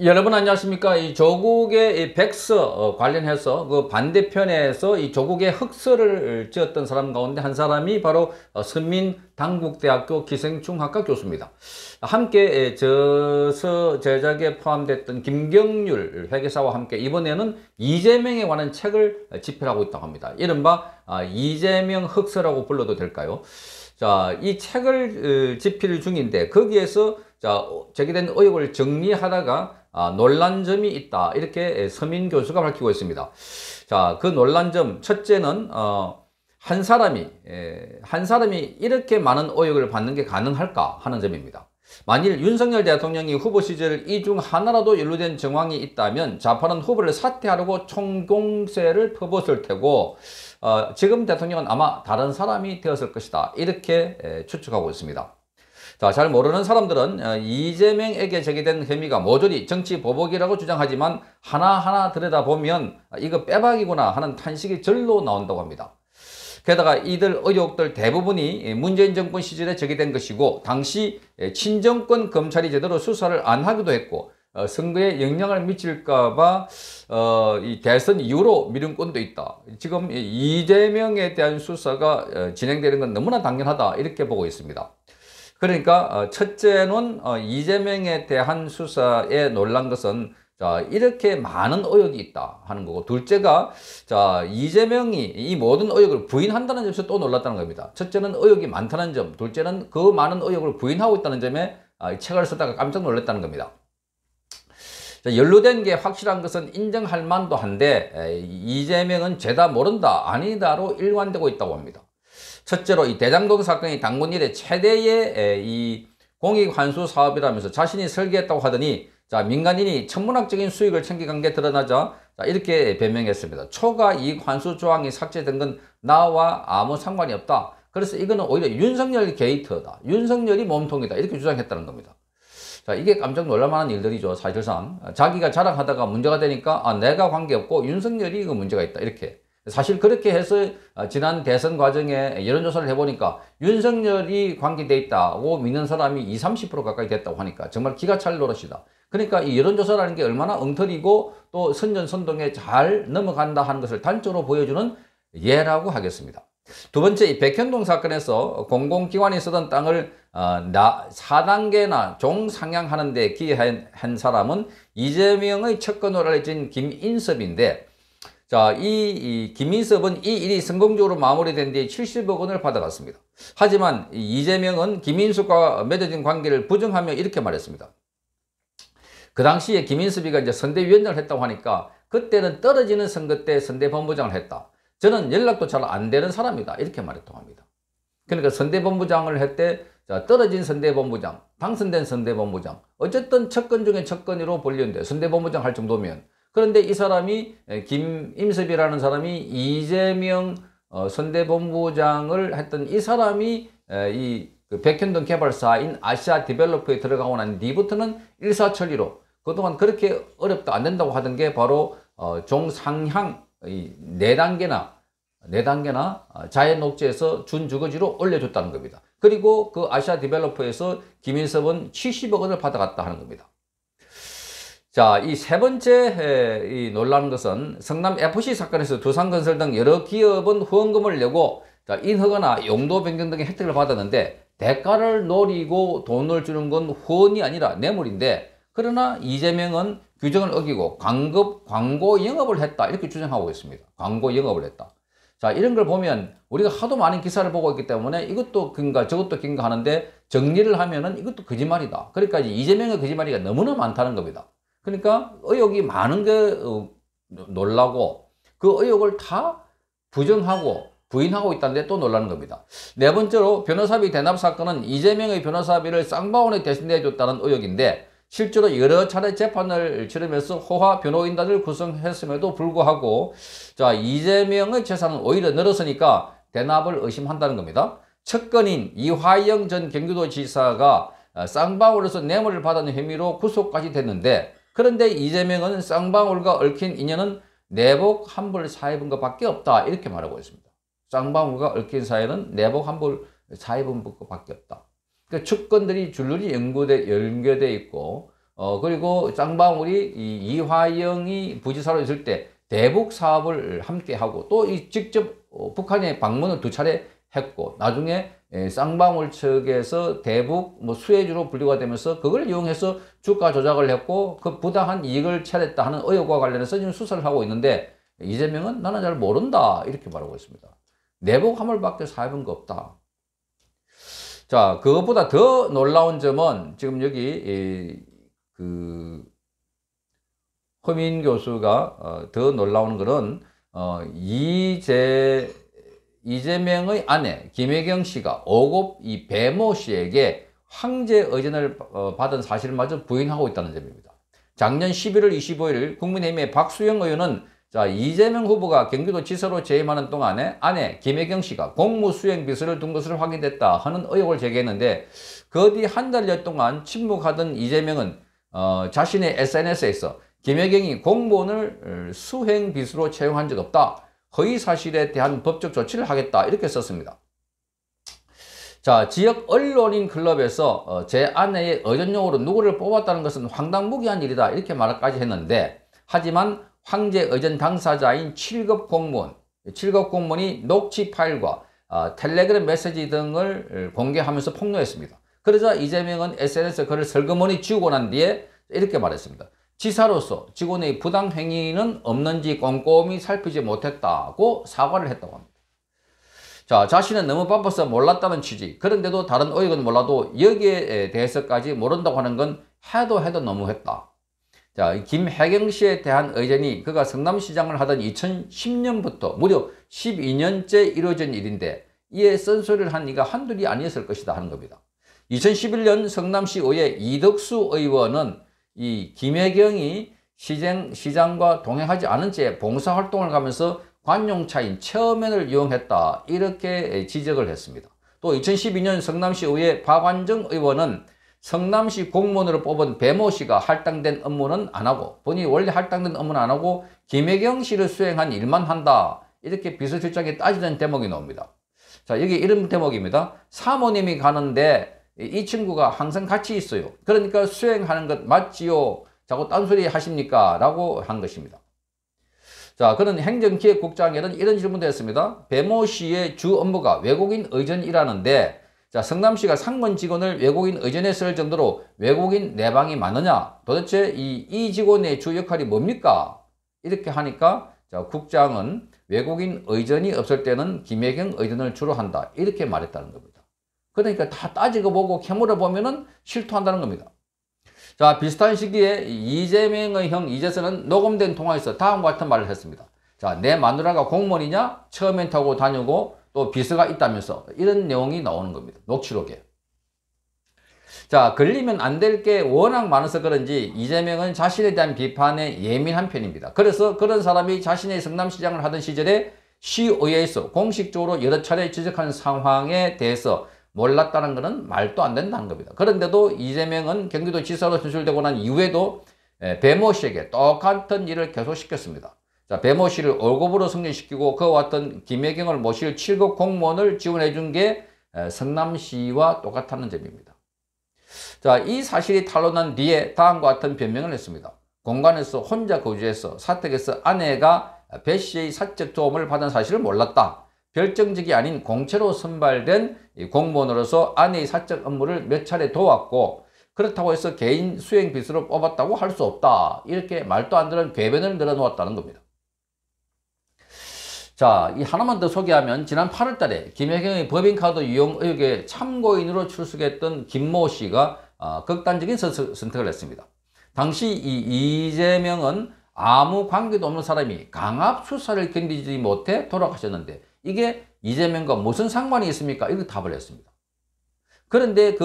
여러분 안녕하십니까 이 조국의 이 백서 어, 관련해서 그 반대편에서 이 조국의 흑서를 지었던 사람 가운데 한 사람이 바로 서민당국대학교 어, 기생충학과 교수입니다 함께 저서 제작에 포함됐던 김경률 회계사와 함께 이번에는 이재명에 관한 책을 집필하고 있다고 합니다 이른바 아, 이재명 흑서라고 불러도 될까요 자, 이 책을 어, 집필 중인데 거기에서 자, 제기된 의혹을 정리하다가 아, 논란 점이 있다. 이렇게 예, 서민 교수가 밝히고 있습니다. 자, 그 논란 점 첫째는 어, 한 사람이 에, 예, 한 사람이 이렇게 많은 오역을 받는 게 가능할까 하는 점입니다. 만일 윤석열 대통령이 후보 시절 이 중 하나라도 연루된 정황이 있다면 자파는 후보를 사퇴하려고 총공세를 퍼붓을 테고 어, 지금 대통령은 아마 다른 사람이 되었을 것이다 이렇게 에, 예, 추측하고 있습니다. 자, 잘 모르는 사람들은 어, 이재명에게 제기된 혐의가 모조리 정치 보복이라고 주장하지만 하나하나 들여다보면 아, 이거 빼박이구나 하는 탄식이 절로 나온다고 합니다. 게다가 이들 의혹들 대부분이 예, 문재인 정권 시절에 제기된 것이고 당시 예, 친정권 검찰이 제대로 수사를 안 하기도 했고 어, 선거에 영향을 미칠까봐 어, 이 대선 이후로 미룬권도 있다. 지금 예, 이재명에 대한 수사가 진행되는 건 너무나 당연하다 이렇게 보고 있습니다. 그러니까 어, 첫째는 어, 이재명에 대한 수사에 놀란 것은 자, 이렇게 많은 의혹이 있다 하는 거고, 둘째가, 자, 이재명이 이 모든 의혹을 부인한다는 점에서 또 놀랐다는 겁니다. 첫째는 의혹이 많다는 점, 둘째는 그 많은 의혹을 부인하고 있다는 점에 아, 이 책을 쓰다가 깜짝 놀랐다는 겁니다. 자, 연루된 게 확실한 것은 인정할 만도 한데, 이재명은 죄다 모른다, 아니다로 일관되고 있다고 합니다. 첫째로 이 대장동 사건이 당군 일의 최대의 이 공익환수 사업이라면서 자신이 설계했다고 하더니 자 민간인이 천문학적인 수익을 챙겨간 게 드러나자 자, 이렇게 변명했습니다. 초과 이익 환수 조항이 삭제된 건 나와 아무 상관이 없다. 그래서 이거는 오히려 윤석열 게이트다. 윤석열이 몸통이다. 이렇게 주장했다는 겁니다. 자, 이게 깜짝 놀랄만한 일들이죠. 사실상 자기가 자랑하다가 문제가 되니까 아 내가 관계없고 윤석열이 이거 문제가 있다. 이렇게 사실 그렇게 해서 어, 지난 대선 과정에 여론조사를 해보니까 윤석열이 관계돼 있다고 믿는 사람이 20, 30% 가까이 됐다고 하니까 정말 기가 찰 노릇이다. 그러니까 이 여론조사라는 게 얼마나 엉터리고 또 선전선동에 잘 넘어간다 하는 것을 단적으로 보여주는 예라고 하겠습니다. 두 번째 이 백현동 사건에서 공공기관이 쓰던 땅을 어, 나, 4단계나 종상향하는 데 기여한 사람은 이재명의 측근으로 알려진 김인섭인데 자, 이, 이 김인섭은 이 일이 성공적으로 마무리된 뒤 70억 원을 받아갔습니다. 하지만 이재명은 김인숙과 맺어진 관계를 부정하며 이렇게 말했습니다. 그 당시에 김인섭이가 이제 선대위원장을 했다고 하니까 그때는 떨어지는 선거 때 선대본부장을 했다. 저는 연락도 잘 안 되는 사람이다. 이렇게 말했다고 합니다. 그러니까 선대본부장을 했때 떨어진 선대본부장, 당선된 선대본부장, 어쨌든 첫 건 중에 첫건으로 분류인데 선대본부장 할 정도면 그런데 이 사람이 김임섭이라는 사람이 이재명 어, 선대본부장을 했던 이 사람이 이 그 백현동 개발사인 아시아 디벨로프에 들어가고 난 뒤부터는 일사천리로 그동안 그렇게 어렵다 안 된다고 하던 게 바로 어, 종상향 네단계나네단계나 아, 자연 녹지에서 준주거지로 올려줬다는 겁니다. 그리고 그 아시아 디벨로프에서 김인섭은 70억 원을 받아갔다 하는 겁니다. 자, 이 세 번째 이 논란 것은 성남 FC 사건에서 두산건설 등 여러 기업은 후원금을 내고 인허거나 용도 변경 등의 혜택을 받았는데 대가를 노리고 돈을 주는 건 후원이 아니라 뇌물인데 그러나 이재명은 규정을 어기고 광급, 광고 영업을 했다 이렇게 주장하고 있습니다. 광고 영업을 했다. 자 이런 걸 보면 우리가 하도 많은 기사를 보고 있기 때문에 이것도 긴가 저것도 긴가 하는데 정리를 하면은 이것도 거짓말이다. 그러니까 이재명의 거짓말이 너무나 많다는 겁니다. 그러니까 의욕이 많은 게 어, 놀라고 그 의욕을 다 부정하고 부인하고 있다는데 또 놀라는 겁니다. 네 번째로 변호사비 대납 사건은 이재명의 변호사비를 쌍방원에 대신해 줬다는 의혹인데 실제로 여러 차례 재판을 치르면서 호화 변호인단을 구성했음에도 불구하고 자 이재명의 재산은 오히려 늘었으니까 대납을 의심한다는 겁니다. 측근인 이화영 전 경기도지사가 어, 쌍방울에서 뇌물을 받은 혐의로 구속까지 됐는데 그런데 이재명은 쌍방울과 얽힌 인연은 내복, 환불사회분 것밖에 없다 이렇게 말하고 있습니다. 쌍방울과 얽힌 사회는 내복, 환불사회분 것밖에 없다. 그니까측근들이 줄줄이 연구돼, 연결돼 있고 어 그리고 쌍방울이 이 이화영이 부지사로 있을 때 대북 사업을 함께 하고 또 이 직접 어, 북한에 방문을 두 차례 했고 나중에 예, 쌍방울 측에서 대북 뭐 수혜주로 분류가 되면서 그걸 이용해서 주가 조작을 했고 그 부당한 이익을 차렸다 하는 의혹과 관련해서 지금 수사를 하고 있는데 이재명은 나는 잘 모른다 이렇게 말하고 있습니다. 내복 화물밖에 사입은 거 없다. 자 그것보다 더 놀라운 점은 지금 여기 이, 그 허민 교수가 어, 더 놀라운 것은 어, 이재 이재명의 아내 김혜경 씨가 오곱 이 배모 씨에게 황제 의전을 어, 받은 사실마저 부인하고 있다는 점입니다. 작년 11월 25일 국민의힘의 박수영 의원은 자 이재명 후보가 경기도지사로 재임하는 동안에 아내 김혜경 씨가 공무수행 비서를 둔것으로 확인됐다 하는 의혹을 제기했는데 그 뒤 한 달여 동안 침묵하던 이재명은 어, 자신의 SNS에서 김혜경이 공무원을 어, 수행 비서로 채용한 적 없다. 허위 사실에 대한 법적 조치를 하겠다 이렇게 썼습니다. 자 지역 언론인 클럽에서 어, 제 아내의 의전용으로 누구를 뽑았다는 것은 황당무계한 일이다 이렇게 말까지 했는데 하지만 황제 의전 당사자인 7급 공무원 7급 공무원이 녹취 파일과 아, 텔레그램 메시지 등을 공개하면서 폭로했습니다. 그러자 이재명은 SNS에 글을 설거머니 지우고 난 뒤에 이렇게 말했습니다. 지사로서 직원의 부당행위는 없는지 꼼꼼히 살피지 못했다고 사과를 했다고 합니다. 자, 자신은 너무 바빠서 몰랐다는 취지. 그런데도 다른 의혹은 몰라도 여기에 대해서까지 모른다고 하는 건 해도 해도 너무했다. 자, 김혜경 씨에 대한 의전이 그가 성남시장을 하던 2010년부터 무려 12년째 이루어진 일인데 이에 쓴소리를 한 이가 한둘이 아니었을 것이다 하는 겁니다. 2011년 성남시의회 이덕수 의원은 이 김혜경이 시장, 시장과 동행하지 않은 채 봉사활동을 가면서 관용차인 처음면을 이용했다 이렇게 지적을 했습니다. 또 2012년 성남시의회 박완정 의원은 성남시 공무원으로 뽑은 배모 씨가 할당된 업무는 안 하고 본인이 원래 할당된 업무는 안 하고 김혜경 씨를 수행한 일만 한다 이렇게 비서실장이 따지는 대목이 나옵니다. 자 여기 이런 대목입니다. 사모님이 가는데 이 친구가 항상 같이 있어요. 그러니까 수행하는 것 맞지요? 자꾸 딴소리 하십니까? 라고 한 것입니다. 자, 그는 행정기획국장에는 이런 질문도 했습니다. 배모 씨의 주 업무가 외국인 의전이라는데 자, 성남시가 상권 직원을 외국인 의전에 쓸 정도로 외국인 내방이 많으냐? 도대체 이, 이 직원의 주 역할이 뭡니까? 이렇게 하니까 자, 국장은 외국인 의전이 없을 때는 김혜경 의전을 주로 한다. 이렇게 말했다는 겁니다. 그러니까 다 따지고 보고 캐물어 보면은 실토한다는 겁니다. 자, 비슷한 시기에 이재명의 형 이재선은 녹음된 통화에서 다음과 같은 말을 했습니다. 자, 내 마누라가 공무원이냐? 처음엔 타고 다니고 또 비서가 있다면서 이런 내용이 나오는 겁니다. 녹취록에. 자, 걸리면 안 될 게 워낙 많아서 그런지 이재명은 자신에 대한 비판에 예민한 편입니다. 그래서 그런 사람이 자신의 성남시장을 하던 시절에 시의회에서 공식적으로 여러 차례 지적한 상황에 대해서 몰랐다는 것은 말도 안 된다는 겁니다. 그런데도 이재명은 경기도 지사로 선출되고 난 이후에도 예, 배모 씨에게 똑같은 일을 계속 시켰습니다. 자, 배모 씨를 월급으로 승진시키고 그와 같은 김혜경을 모실 7급 공무원을 지원해 준게 예, 성남시와 똑같다는 점입니다. 자, 이 사실이 탄로난 뒤에 다음과 같은 변명을 했습니다. 공간에서 혼자 거주해서 사택에서 아내가 배 씨의 사적 도움을 받은 사실을 몰랐다. 별정직이 아닌 공채로 선발된 공무원으로서 아내의 사적 업무를 몇 차례 도왔고 그렇다고 해서 개인 수행 비수로 뽑았다고 할 수 없다. 이렇게 말도 안 되는 궤변을 늘어놓았다는 겁니다. 자, 이 하나만 더 소개하면 지난 8월 달에 김혜경의 법인카드 이용 의혹에 참고인으로 출석했던 김모 씨가 어, 극단적인 선택을 했습니다. 당시 이 이재명은 아무 관계도 없는 사람이 강압 수사를 견디지 못해 돌아가셨는데 이게 이재명과 무슨 상관이 있습니까? 이렇 답을 했습니다. 그런데 그,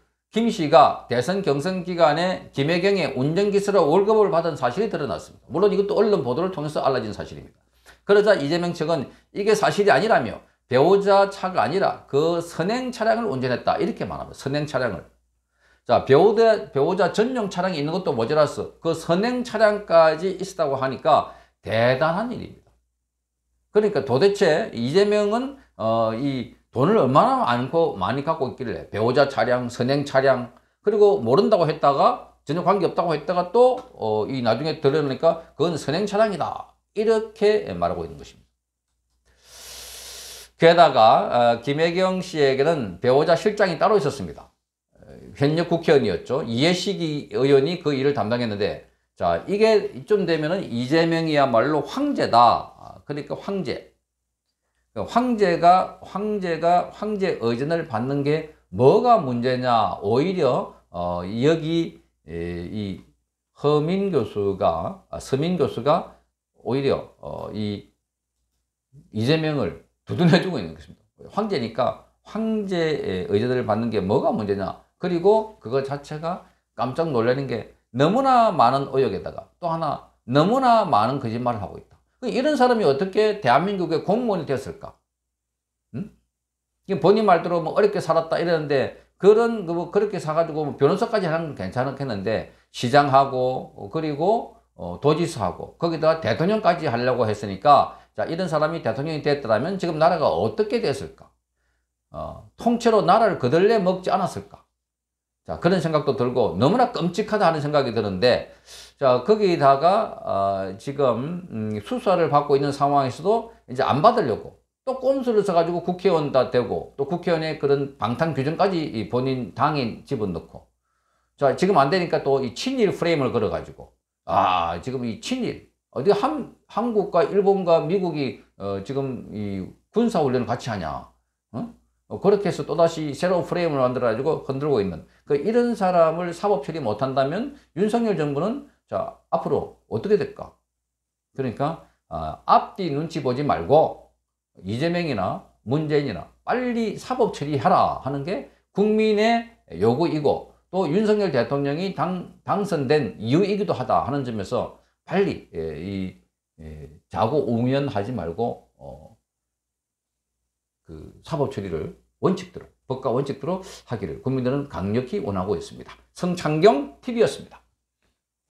어, 김 씨가 대선 경선 기간에 김혜경의 운전기사로 월급을 받은 사실이 드러났습니다. 물론 이것도 언론 보도를 통해서 알려진 사실입니다. 그러자 이재명 측은 이게 사실이 아니라며 배우자 차가 아니라 그 선행 차량을 운전했다 이렇게 말합니다. 선행 차량을. 자 배우자, 배우자 전용 차량이 있는 것도 모자라서 그 선행 차량까지 있었다고 하니까 대단한 일입니다. 그러니까 도대체 이재명은 어, 이 돈을 얼마나 많고 많이 갖고 있길래 배우자 차량, 선행 차량 그리고 모른다고 했다가 전혀 관계없다고 했다가 또 어, 이 나중에 들으니까 그건 선행 차량이다 이렇게 말하고 있는 것입니다. 게다가 어, 김혜경 씨에게는 배우자 실장이 따로 있었습니다. 현역 국회의원이었죠. 이해식 의원이 그 일을 담당했는데 자 이게 이쯤 되면은 이재명이야말로 황제다 그러니까 황제. 그 황제가, 황제가 황제 의전을 받는 게 뭐가 문제냐. 오히려, 어, 여기, 이, 허민 교수가, 아, 서민 교수가 오히려, 어, 이, 이재명을 두둔해주고 있는 것입니다. 황제니까 황제의 의제을 받는 게 뭐가 문제냐. 그리고 그거 자체가 깜짝 놀라는 게 너무나 많은 의혹에다가 또 하나 너무나 많은 거짓말을 하고 있다. 이런 사람이 어떻게 대한민국의 공무원이 됐을까? 음? 본인 말대로 뭐 어렵게 살았다 이러는데 그런 그 뭐 그렇게 사가지고 뭐 변호사까지 하는 건 괜찮겠는데 시장하고 그리고 어, 도지사하고 거기다가 대통령까지 하려고 했으니까 자 이런 사람이 대통령이 됐더라면 지금 나라가 어떻게 됐을까? 어, 통째로 나라를 그들레 먹지 않았을까? 자 그런 생각도 들고 너무나 끔찍하다 하는 생각이 드는데 자, 거기다가, 어, 지금, 음, 수사를 받고 있는 상황에서도 이제 안 받으려고 또 꼼수를 써가지고 국회의원다 되고 또 국회의원의 그런 방탄 규정까지 이 본인 당인 집어넣고 자, 지금 안 되니까 또 이 친일 프레임을 걸어가지고 아, 지금 이 친일 어디 한, 한국과 일본과 미국이 어, 지금 이 군사훈련을 같이 하냐. 응? 어? 어, 그렇게 해서 또다시 새로운 프레임을 만들어가지고 흔들고 있는 그 이런 사람을 사법 처리 못한다면 윤석열 정부는 자, 앞으로 어떻게 될까? 그러니까 어, 앞뒤 눈치 보지 말고 이재명이나 문재인이나 빨리 사법 처리하라 하는 게 국민의 요구이고 또 윤석열 대통령이 당, 당선된 이유이기도 하다 하는 점에서 빨리 예, 이 예, 자고 우면하지 말고 어, 그 사법 처리를 원칙대로 법과 원칙대로 하기를 국민들은 강력히 원하고 있습니다. 성창경 TV였습니다.